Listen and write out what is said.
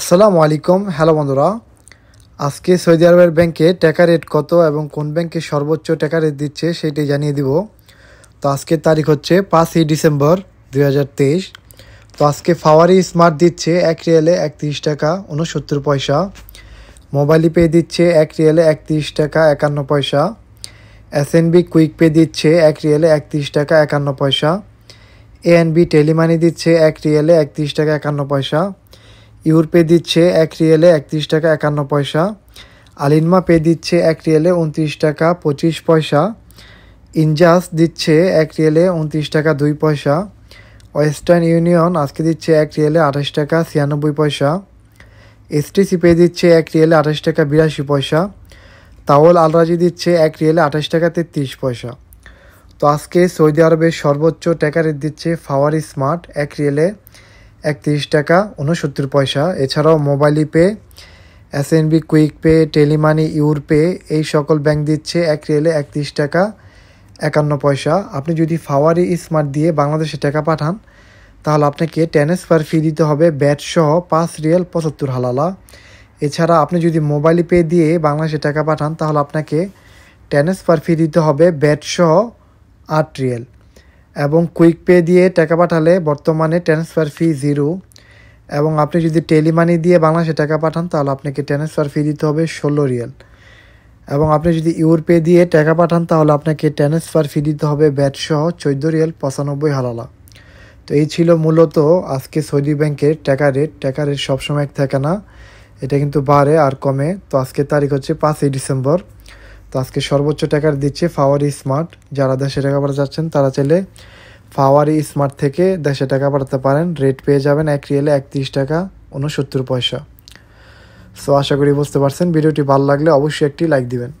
আসসালামু আলাইকুম হ্যালো বন্ধুরা আজকে সৌদি আরবের ব্যাংকে টাকা রেট কত এবং কোন ব্যাংকে সর্বোচ্চ টাকা রেট দিচ্ছে সেটাই জানিয়ে দিব তো আজকের তারিখ হচ্ছে পাঁচই ডিসেম্বর দুই তো আজকে ফাওয়ারি স্মার্ট দিচ্ছে এক রিয়ালে একত্রিশ টাকা উনসত্তর পয়সা মোবাইল পে দিচ্ছে এক রিয়ালে একত্রিশ টাকা একান্ন পয়সা এস কুইক পে দিচ্ছে এক রিয়ালে একত্রিশ টাকা একান্ন পয়সা এএনবি টেলিমানি দিচ্ছে এক রিয়ালে একত্রিশ টাকা একান্ন পয়সা ইউরপে দিচ্ছে এক রিয়েলে একত্রিশ টাকা একান্ন পয়সা আলিনমা পে দিচ্ছে এক রিয়েলে উনত্রিশ টাকা পঁচিশ পয়সা ইনজাস দিচ্ছে এক রিয়েলে উনত্রিশ টাকা দুই পয়সা ওয়েস্টার্ন ইউনিয়ন আজকে দিচ্ছে এক রিয়েলে আঠাশ টাকা ছিয়ানব্বই পয়সা এসটিসি পে দিচ্ছে এক রিয়েলে আঠাশ টাকা বিরাশি পয়সা তাওল আলরাজি দিচ্ছে এক রিয়েলে আঠাশ টাকা তেত্রিশ পয়সা তো আজকে সৌদি আরবের সর্বোচ্চ ট্যাকারের দিচ্ছে ফাওয়ারি স্মার্ট এক রিয়েলে একত্রিশ টাকা উনসত্তর পয়সা এছাড়াও mobile pay S NB quick pay telemoney your pay এই সকল ব্যাংক দিচ্ছে এক রিয়েলে একত্রিশ টাকা একান্ন পয়সা আপনি যদি ফাওয়ারি স্মার্ট দিয়ে বাংলাদেশে টাকা পাঠান তাহলে আপনাকে ট্রান্সফার ফি দিতে হবে ব্যাট সহ পাঁচ রিয়েল পঁচাত্তর হালালা এছাড়া আপনি যদি মোবাইল পে দিয়ে বাংলাদেশে টাকা পাঠান তাহলে আপনাকে ট্রান্সফার ফি দিতে হবে ব্যাট সহ আট রিয়েল এবং কুইক পে দিয়ে টাকা পাঠালে বর্তমানে ট্রান্সফার ফি জিরো এবং আপনি যদি টেলিমানি দিয়ে বাংলাদেশে টাকা পাঠান তাহলে আপনাকে ট্রান্সফার ফি দিতে হবে ষোলো রিয়াল এবং আপনি যদি ইউরোপে দিয়ে টাকা পাঠান তাহলে আপনাকে ট্রান্সফার ফি দিতে হবে ব্যাটসহ চোদ্দো রিয়াল পঁচানব্বই হালালা তো এই ছিল মূলত আজকে সৌদি ব্যাংকের টাকা রেট টাকা রেট সবসময় এক থাকে না এটা কিন্তু বাড়ে আর কমে তো আজকের তারিখ হচ্ছে পাঁচই ডিসেম্বর তো আজকে সর্বোচ্চ টাকার দিচ্ছে ফাওয়ারি স্মার্ট যারা দেশে টাকা পাঠাতে চাচ্ছেন তারা চাইলে ফাওয়ারি স্মার্ট থেকে দেশে টাকা পাঠাতে পারেন রেট পেয়ে যাবেন এক রিয়েলে একত্রিশ টাকা উনসত্তর পয়সা সো আশা করি বুঝতে পারছেন ভিডিওটি ভালো লাগলে অবশ্যই একটি লাইক দিবেন